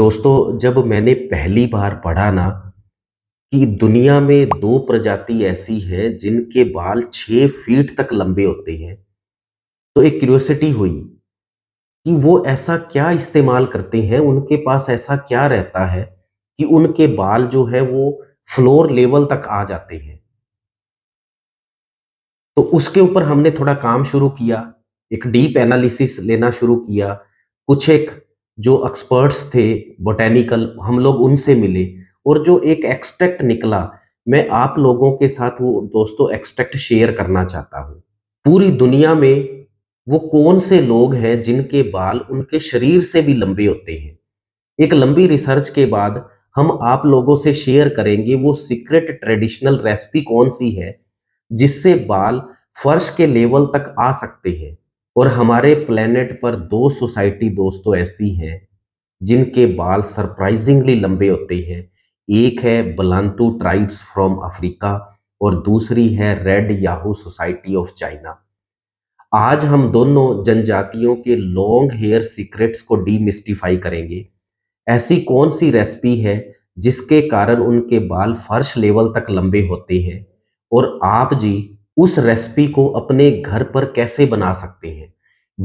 दोस्तों जब मैंने पहली बार पढ़ा ना कि दुनिया में दो प्रजाति ऐसी हैं जिनके बाल छः फीट तक लंबे होते हैं तो एक क्यूरियोसिटी हुई कि वो ऐसा क्या इस्तेमाल करते हैं उनके पास ऐसा क्या रहता है कि उनके बाल जो है वो फ्लोर लेवल तक आ जाते हैं तो उसके ऊपर हमने थोड़ा काम शुरू किया एक डीप एनालिसिस लेना शुरू किया कुछ एक जो एक्सपर्ट्स थे बोटेनिकल हम लोग उनसे मिले और जो एक एक्सट्रैक्ट निकला मैं आप लोगों के साथ वो दोस्तों एक्सट्रैक्ट शेयर करना चाहता हूँ पूरी दुनिया में वो कौन से लोग हैं जिनके बाल उनके शरीर से भी लंबे होते हैं एक लंबी रिसर्च के बाद हम आप लोगों से शेयर करेंगे वो सीक्रेट ट्रेडिशनल रेसिपी कौन सी है जिससे बाल फर्श के लेवल तक आ सकते हैं और हमारे प्लेनेट पर दो सोसाइटी दोस्तों ऐसी हैं जिनके बाल सरप्राइजिंगली लंबे होते हैं एक है बलानतू ट्राइब्स फ्रॉम अफ्रीका और दूसरी है red Yao society of China आज हम दोनों जनजातियों के लॉन्ग हेयर सीक्रेट्स को डीमिस्टिफाई करेंगे ऐसी कौन सी रेसिपी है जिसके कारण उनके बाल फर्श लेवल तक लंबे होते हैं और आप जी उस रेसिपी को अपने घर पर कैसे बना सकते हैं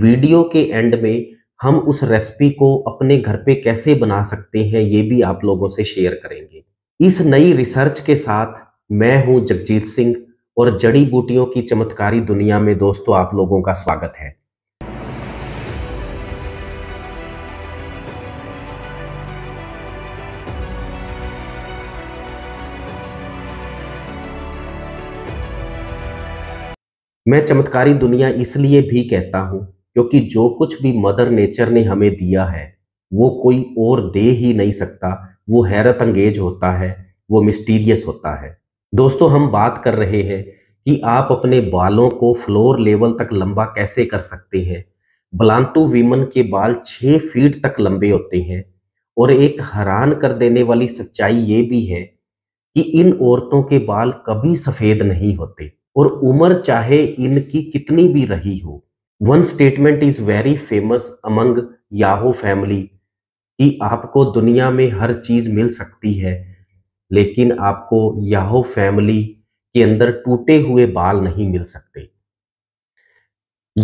वीडियो के एंड में हम उस रेसिपी को अपने घर पे कैसे बना सकते हैं ये भी आप लोगों से शेयर करेंगे इस नई रिसर्च के साथ मैं हूं जगजीत सिंह और जड़ी बूटियों की चमत्कारी दुनिया में दोस्तों आप लोगों का स्वागत है मैं चमत्कारी दुनिया इसलिए भी कहता हूं क्योंकि जो कुछ भी मदर नेचर ने हमें दिया है वो कोई और दे ही नहीं सकता वो हैरत अंगेज होता है वो मिस्टीरियस होता है दोस्तों हम बात कर रहे हैं कि आप अपने बालों को फ्लोर लेवल तक लंबा कैसे कर सकते हैं बलांतु वीमन के बाल छः फीट तक लंबे होते हैं और एक हैरान कर देने वाली सच्चाई ये भी है कि इन औरतों के बाल कभी सफ़ेद नहीं होते और उम्र चाहे इनकी कितनी भी रही हो one statement is very famous among Yao family कि आपको दुनिया में हर चीज मिल सकती है लेकिन आपको याहो फैमिली के अंदर टूटे हुए बाल नहीं मिल सकते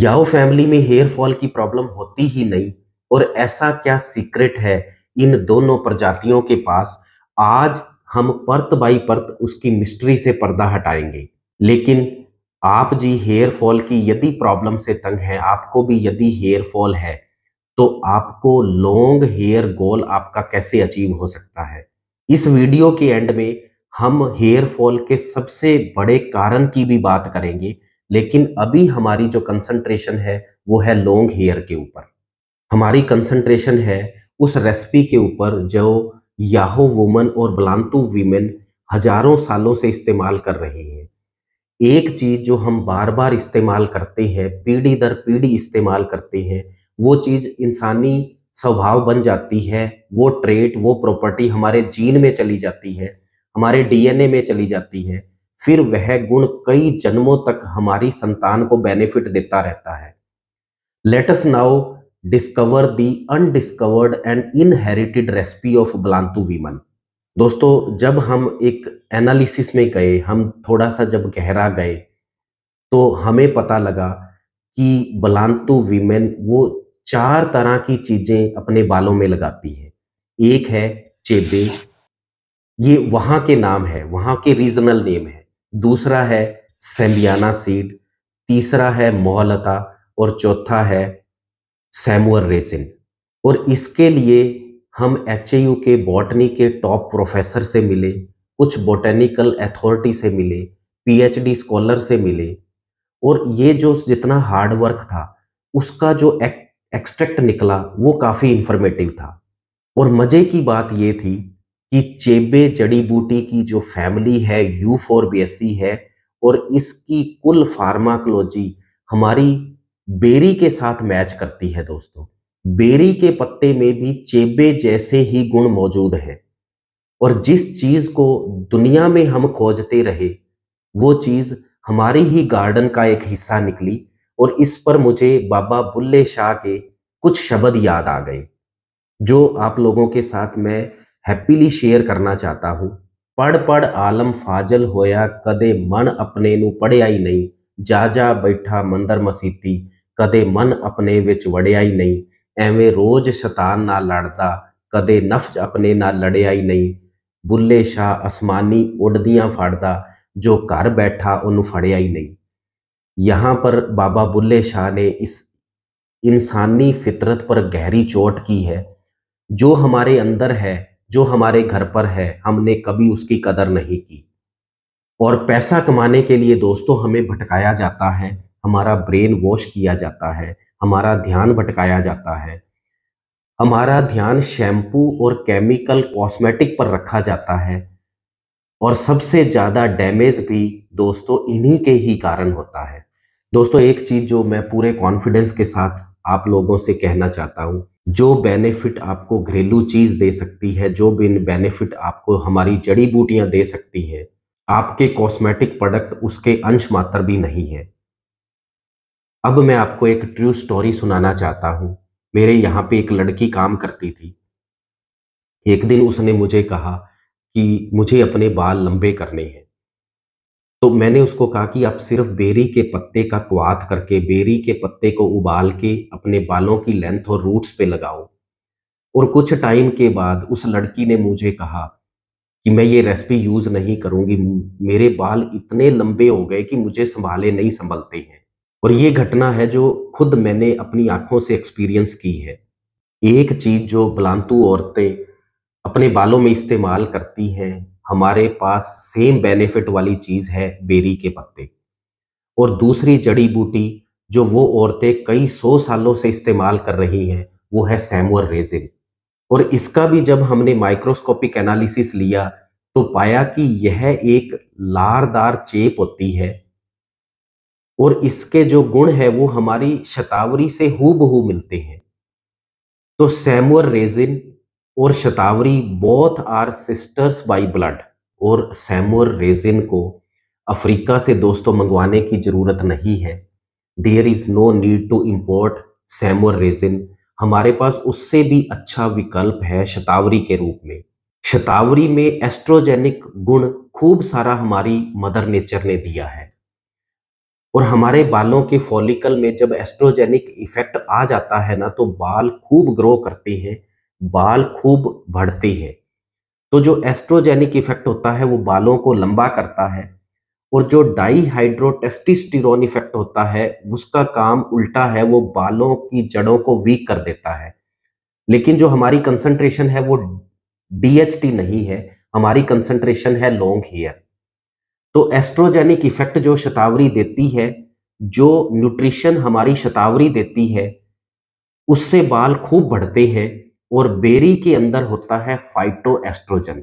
याहो फैमिली में हेयर फॉल की प्रॉब्लम होती ही नहीं और ऐसा क्या सीक्रेट है इन दोनों प्रजातियों के पास आज हम परत बाई परत उसकी मिस्ट्री से पर्दा हटाएंगे लेकिन आप जी हेयर फॉल की यदि प्रॉब्लम से तंग हैं आपको भी यदि हेयर फॉल है तो आपको लॉन्ग हेयर गोल आपका कैसे अचीव हो सकता है इस वीडियो के एंड में हम हेयर फॉल के सबसे बड़े कारण की भी बात करेंगे लेकिन अभी हमारी जो कंसंट्रेशन है वो है लॉन्ग हेयर के ऊपर हमारी कंसंट्रेशन है उस रेसिपी के ऊपर जो याहो वुमन और बलांतू वीमेन हजारों सालों से इस्तेमाल कर रही हैं एक चीज जो हम बार बार इस्तेमाल करते हैं पीढ़ी दर पीढ़ी इस्तेमाल करते हैं वो चीज इंसानी स्वभाव बन जाती है वो ट्रेट वो प्रॉपर्टी हमारे जीन में चली जाती है हमारे डीएनए में चली जाती है फिर वह गुण कई जन्मों तक हमारी संतान को बेनिफिट देता रहता है let's now discover the undiscovered and inherited recipe of ब्लांतू वीमन दोस्तों जब हम एक एनालिसिस में गए हम थोड़ा सा जब गहरा गए तो हमें पता लगा कि बलांतु वीमेन वो चार तरह की चीजें अपने बालों में लगाती हैं एक है चेबे ये वहां के नाम है वहां के रीजनल नेम है दूसरा है सेम्बियाना सीड तीसरा है मोहलता और चौथा है सैमुअर रेसिन और इसके लिए हम एच के बॉटनी के टॉप प्रोफेसर से मिले कुछ बॉटेनिकल अथॉरिटी से मिले पीएचडी स्कॉलर से मिले और ये जो जितना हार्ड वर्क था उसका जो एक, एक्सट्रैक्ट निकला वो काफ़ी इंफॉर्मेटिव था और मज़े की बात ये थी कि चेबे जड़ी बूटी की जो फैमिली है यू फोर बी है और इसकी कुल फार्माकोलॉजी हमारी बेरी के साथ मैच करती है दोस्तों बेरी के पत्ते में भी चेबे जैसे ही गुण मौजूद हैं और जिस चीज को दुनिया में हम खोजते रहे वो चीज हमारी ही गार्डन का एक हिस्सा निकली और इस पर मुझे बाबा बुल्ले शाह के कुछ शब्द याद आ गए जो आप लोगों के साथ मैं हैप्पीली शेयर करना चाहता हूँ पढ़ पढ़ आलम फाजल होया कदे मन अपने नु पढ़िया ही नहीं जा जा बैठा मंदर मसीती कदे मन अपने विच वड़िया ही नहीं एवे रोज शतान ना लड़ता कदे नफ्ज अपने ना लड़िया ही नहीं बुले शाह आसमानी उडदिया ਫੜਦਾ जो घर बैठा ਉਹਨੂੰ फड़िया ही नहीं यहाँ पर बाबा बुल्ले शाह ने इस इंसानी फितरत पर गहरी चोट की है जो हमारे अंदर है जो हमारे घर पर है हमने कभी उसकी कदर नहीं की और पैसा कमाने के लिए दोस्तों हमें भटकाया जाता है हमारा ब्रेन वॉश किया जाता है हमारा ध्यान भटकाया जाता है हमारा ध्यान शैम्पू और केमिकल कॉस्मेटिक पर रखा जाता है और सबसे ज़्यादा डैमेज भी दोस्तों इन्हीं के ही कारण होता है दोस्तों एक चीज़ जो मैं पूरे कॉन्फिडेंस के साथ आप लोगों से कहना चाहता हूँ जो बेनिफिट आपको घरेलू चीज़ दे सकती है जो बिन बेनिफिट आपको हमारी जड़ी बूटियाँ दे सकती है आपके कॉस्मेटिक प्रोडक्ट उसके अंश मात्र भी नहीं है अब मैं आपको एक ट्रू स्टोरी सुनाना चाहता हूँ मेरे यहाँ पे एक लड़की काम करती थी एक दिन उसने मुझे कहा कि मुझे अपने बाल लंबे करने हैं तो मैंने उसको कहा कि आप सिर्फ बेरी के पत्ते का क्वात करके बेरी के पत्ते को उबाल के अपने बालों की लेंथ और रूट्स पे लगाओ और कुछ टाइम के बाद उस लड़की ने मुझे कहा कि मैं ये रेसिपी यूज़ नहीं करूँगी मेरे बाल इतने लंबे हो गए कि मुझे संभाले नहीं संभलते हैं और ये घटना है जो खुद मैंने अपनी आंखों से एक्सपीरियंस की है एक चीज जो बलांतू औरतें अपने बालों में इस्तेमाल करती हैं हमारे पास सेम बेनिफिट वाली चीज है बेरी के पत्ते और दूसरी जड़ी बूटी जो वो औरतें कई सौ सालों से इस्तेमाल कर रही हैं वो है सैमुअर रेजिन और इसका भी जब हमने माइक्रोस्कोपिक एनालिसिस लिया तो पाया कि यह एक लारदार चेप होती है और इसके जो गुण है वो हमारी शतावरी से हु बहू मिलते हैं तो सैमुअर रेजिन और shatavari both are sisters by blood और सैमुअर रेजिन को अफ्रीका से दोस्तों मंगवाने की ज़रूरत नहीं है there is no need to import सैमुअर रेजिन हमारे पास उससे भी अच्छा विकल्प है शतावरी के रूप में शतावरी में एस्ट्रोजेनिक गुण खूब सारा हमारी मदर नेचर ने दिया है और हमारे बालों के फॉलिकल में जब एस्ट्रोजेनिक इफेक्ट आ जाता है ना तो बाल खूब ग्रो करती हैं बाल खूब बढ़ती है तो जो एस्ट्रोजेनिक इफेक्ट होता है वो बालों को लंबा करता है और जो डाईहाइड्रोटेस्टिस्टिरोन इफेक्ट होता है उसका काम उल्टा है वो बालों की जड़ों को वीक कर देता है लेकिन जो हमारी कंसंट्रेशन है वो डीएचटी नहीं है हमारी कंसंट्रेशन है लॉन्ग हेयर तो एस्ट्रोजेनिक इफेक्ट जो शतावरी देती है जो न्यूट्रिशन हमारी शतावरी देती है उससे बाल खूब बढ़ते हैं और बेरी के अंदर होता है फाइटो एस्ट्रोजन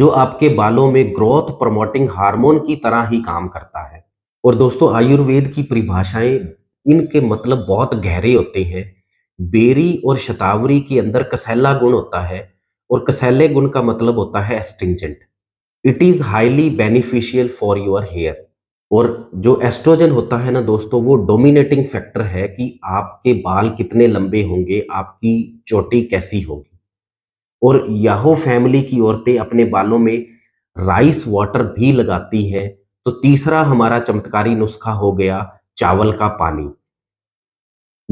जो आपके बालों में ग्रोथ प्रमोटिंग हार्मोन की तरह ही काम करता है और दोस्तों आयुर्वेद की परिभाषाएं इनके मतलब बहुत गहरे होते हैं बेरी और शतावरी के अंदर कसैला गुण होता है और कसैले गुण का मतलब होता है astringent it is highly beneficial for your hair और जो एस्ट्रोजन होता है ना दोस्तों वो डोमिनेटिंग फैक्टर है कि आपके बाल कितने लंबे होंगे आपकी चोटी कैसी होगी और याहो फैमिली की औरतें अपने बालों में राइस वाटर भी लगाती हैं तो तीसरा हमारा चमत्कारी नुस्खा हो गया चावल का पानी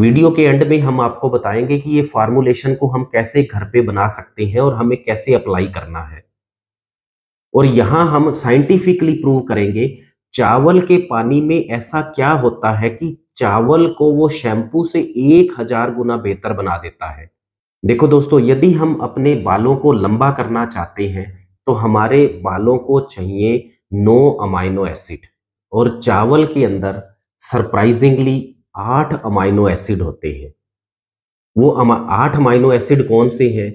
वीडियो के एंड में हम आपको बताएंगे कि ये फार्मूलेशन को हम कैसे घर पे बना सकते हैं और हमें कैसे अप्लाई करना है और यहाँ हम साइंटिफिकली प्रूव करेंगे चावल के पानी में ऐसा क्या होता है कि चावल को वो शैम्पू से एक हजार गुना बेहतर बना देता है देखो दोस्तों यदि हम अपने बालों को लंबा करना चाहते हैं तो हमारे बालों को चाहिए नो अमाइनो एसिड और चावल के अंदर सरप्राइजिंगली आठ अमाइनो एसिड होते हैं वो आठ अमाइनो एसिड कौन से हैं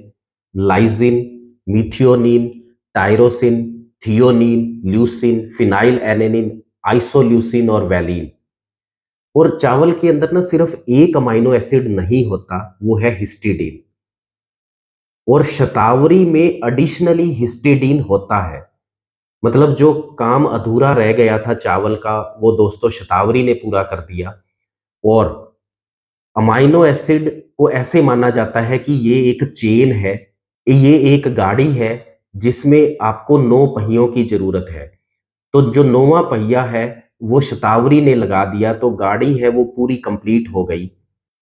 lysine methionine tyrosine threonine leucine phenyl alanine isoleucine और वैलिन और चावल के अंदर ना सिर्फ एक अमाइनो एसिड नहीं होता वो है हिस्टिडीन और शतावरी में एडिशनली हिस्टिडीन होता है मतलब जो काम अधूरा रह गया था चावल का वो दोस्तों शतावरी ने पूरा कर दिया और अमाइनो एसिड को ऐसे माना जाता है कि ये एक चेन है ये एक गाड़ी है जिसमें आपको नौ पहियों की जरूरत है तो जो नौवा पहिया है वो शतावरी ने लगा दिया तो गाड़ी है वो पूरी कंप्लीट हो गई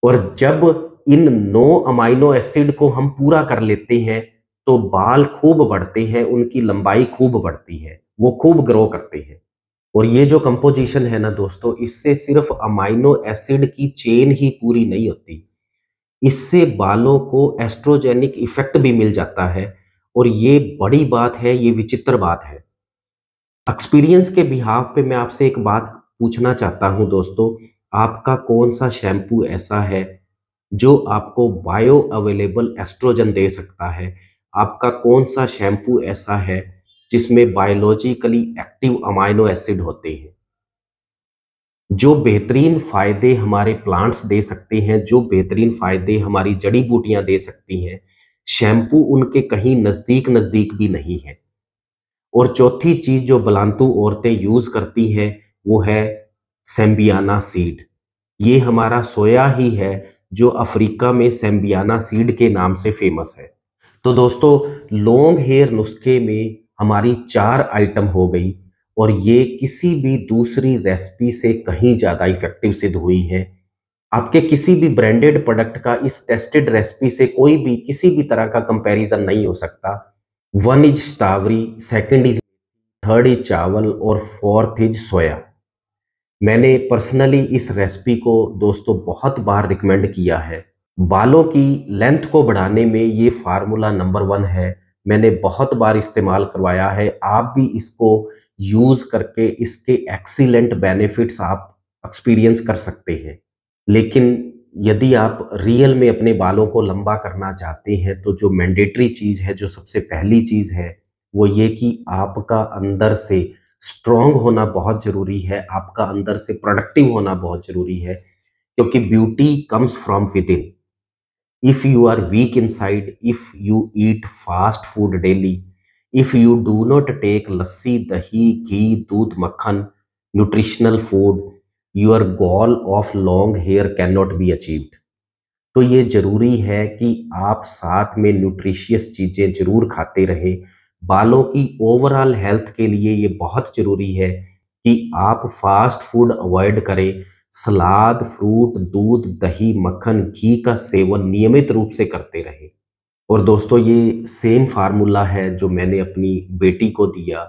और जब इन नौ अमाइनो एसिड को हम पूरा कर लेते हैं तो बाल खूब बढ़ते हैं उनकी लंबाई खूब बढ़ती है वो खूब ग्रो करते हैं और ये जो कंपोजिशन है ना दोस्तों इससे सिर्फ अमाइनो एसिड की चेन ही पूरी नहीं होती इससे बालों को एस्ट्रोजेनिक इफेक्ट भी मिल जाता है और ये बड़ी बात है ये विचित्र बात है एक्सपीरियंस के बिहाव पे मैं आपसे एक बात पूछना चाहता हूं दोस्तों आपका कौन सा शैम्पू ऐसा है जो आपको बायो अवेलेबल एस्ट्रोजन दे सकता है आपका कौन सा शैम्पू ऐसा है जिसमें बायोलॉजिकली एक्टिव अमाइनो एसिड होते हैं जो बेहतरीन फायदे हमारे प्लांट्स दे सकते हैं जो बेहतरीन फायदे हमारी जड़ी बूटियां दे सकती हैं शैम्पू उनके कहीं नज़दीक नज़दीक भी नहीं है और चौथी चीज़ जो बलांतू औरतें यूज़ करती हैं वो है सेम्बियाना सीड ये हमारा सोया ही है जो अफ्रीका में सेम्बियाना सीड के नाम से फेमस है तो दोस्तों लॉन्ग हेयर नुस्खे में हमारी चार आइटम हो गई और ये किसी भी दूसरी रेसिपी से कहीं ज़्यादा इफ़ेक्टिव सिद्ध हुई है आपके किसी भी ब्रांडेड प्रोडक्ट का इस टेस्टेड रेसिपी से कोई भी किसी भी तरह का कंपैरिजन नहीं हो सकता वन इज तावरी second is third is chawal और फोर्थ इज सोया मैंने पर्सनली इस रेसिपी को दोस्तों बहुत बार रिकमेंड किया है बालों की लेंथ को बढ़ाने में ये फार्मूला नंबर वन है मैंने बहुत बार इस्तेमाल करवाया है आप भी इसको यूज़ करके इसके एक्सीलेंट बेनिफिट्स आप एक्सपीरियंस कर सकते हैं लेकिन यदि आप रियल में अपने बालों को लंबा करना चाहते हैं तो जो मैंडेटरी चीज़ है जो सबसे पहली चीज़ है वो ये कि आपका अंदर से स्ट्रॉन्ग होना बहुत ज़रूरी है आपका अंदर से प्रोडक्टिव होना बहुत ज़रूरी है क्योंकि beauty comes from within if you are weak inside if you eat fast food daily if you do not take lassi dahi ghee doodh makhan nutritional food your goal of long hair can not be achieved तो ये जरूरी है कि आप साथ में nutritious चीज़ें जरूर खाते रहें बालों की ओवरऑल हेल्थ के लिए ये बहुत ज़रूरी है कि आप फास्ट फूड अवॉइड करें सलाद फ्रूट दूध दही मक्खन घी का सेवन नियमित रूप से करते रहें और दोस्तों ये सेम फार्मूला है जो मैंने अपनी बेटी को दिया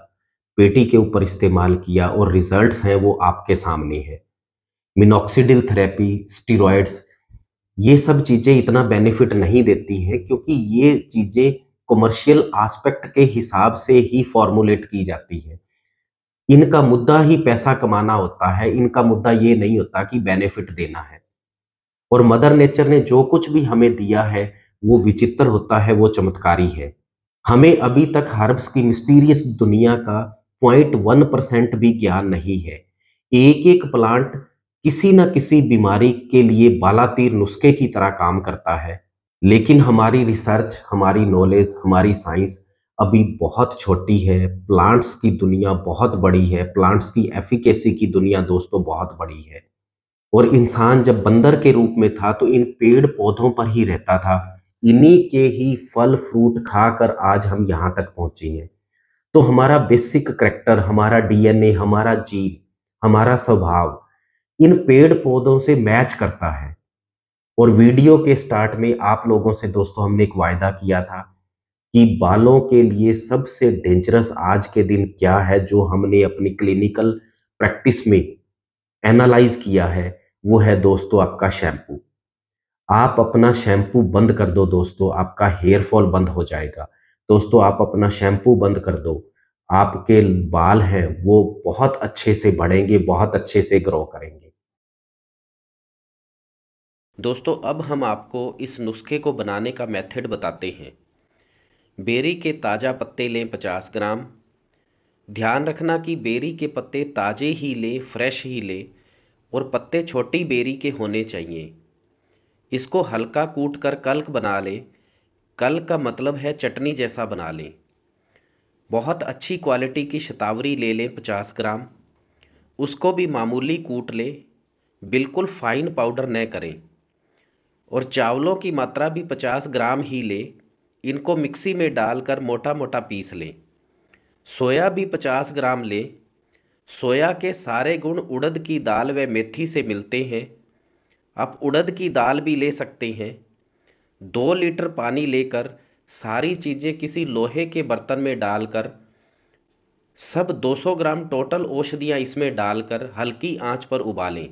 बेटी के ऊपर इस्तेमाल किया और रिजल्ट्स हैं वो आपके सामने है मिनोक्सीडिल थेरेपी स्टीरोड्स ये सब चीज़ें इतना बेनिफिट नहीं देती हैं क्योंकि ये चीज़ें कमर्शियल आस्पेक्ट के हिसाब से ही फॉर्मुलेट की जाती है इनका मुद्दा ही पैसा कमाना होता है इनका मुद्दा ये नहीं होता कि बेनिफिट देना है और मदर नेचर ने जो कुछ भी हमें दिया है वो विचित्र होता है वो चमत्कारी है हमें अभी तक हर्ब्स की मिस्टीरियस दुनिया का पॉइंट वन परसेंट भी ज्ञान नहीं है एक एक प्लांट किसी न किसी बीमारी के लिए बालातीर नुस्खे की तरह काम करता है लेकिन हमारी रिसर्च हमारी नॉलेज हमारी साइंस अभी बहुत छोटी है प्लांट्स की दुनिया बहुत बड़ी है प्लांट्स की एफिकेसी की दुनिया दोस्तों बहुत बड़ी है और इंसान जब बंदर के रूप में था तो इन पेड़ पौधों पर ही रहता था इन्हीं के ही फल फ्रूट खाकर आज हम यहाँ तक पहुँचे हैं तो हमारा बेसिक करेक्टर हमारा डीएनए हमारा जीव हमारा स्वभाव इन पेड़ पौधों से मैच करता है और वीडियो के स्टार्ट में आप लोगों से दोस्तों हमने एक वायदा किया था कि बालों के लिए सबसे डेंजरस आज के दिन क्या है जो हमने अपनी क्लिनिकल प्रैक्टिस में एनालाइज किया है वो है दोस्तों आपका शैम्पू आप अपना शैम्पू बंद कर दो दोस्तों आपका हेयर फॉल बंद हो जाएगा दोस्तों आप अपना शैम्पू बंद कर दो आपके बाल हैं वो बहुत अच्छे से बढ़ेंगे बहुत अच्छे से ग्रो करेंगे दोस्तों अब हम आपको इस नुस्खे को बनाने का मेथड बताते हैं बेरी के ताज़ा पत्ते लें पचास ग्राम ध्यान रखना कि बेरी के पत्ते ताज़े ही लें फ्रेश ही लें और पत्ते छोटी बेरी के होने चाहिए इसको हल्का कूट कर कल्क बना लें कल का मतलब है चटनी जैसा बना लें बहुत अच्छी क्वालिटी की शतावरी ले लें पचास ग्राम उसको भी मामूली कूट लें बिल्कुल फ़ाइन पाउडर न करें और चावलों की मात्रा भी पचास ग्राम ही लें इनको मिक्सी में डालकर मोटा मोटा पीस लें सोया भी पचास ग्राम लें सोया के सारे गुण उड़द की दाल व मेथी से मिलते हैं आप उड़द की दाल भी ले सकते हैं दो लीटर पानी लेकर सारी चीज़ें किसी लोहे के बर्तन में डालकर सब 200 ग्राम टोटल औषधियाँ इसमें डालकर हल्की आंच पर उबालें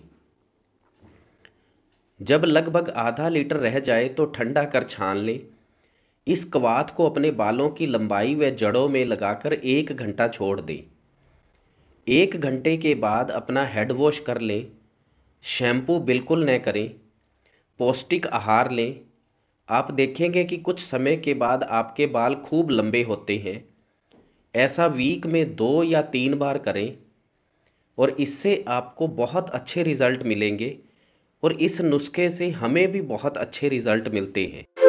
जब लगभग आधा लीटर रह जाए तो ठंडा कर छान लें इस कवाथ को अपने बालों की लंबाई व जड़ों में लगाकर एक घंटा छोड़ दें एक घंटे के बाद अपना हेड वॉश कर लें शैम्पू बिल्कुल न करें पौष्टिक आहार लें आप देखेंगे कि कुछ समय के बाद आपके बाल खूब लंबे होते हैं ऐसा वीक में दो या तीन बार करें और इससे आपको बहुत अच्छे रिज़ल्ट मिलेंगे और इस नुस्खे से हमें भी बहुत अच्छे रिज़ल्ट मिलते हैं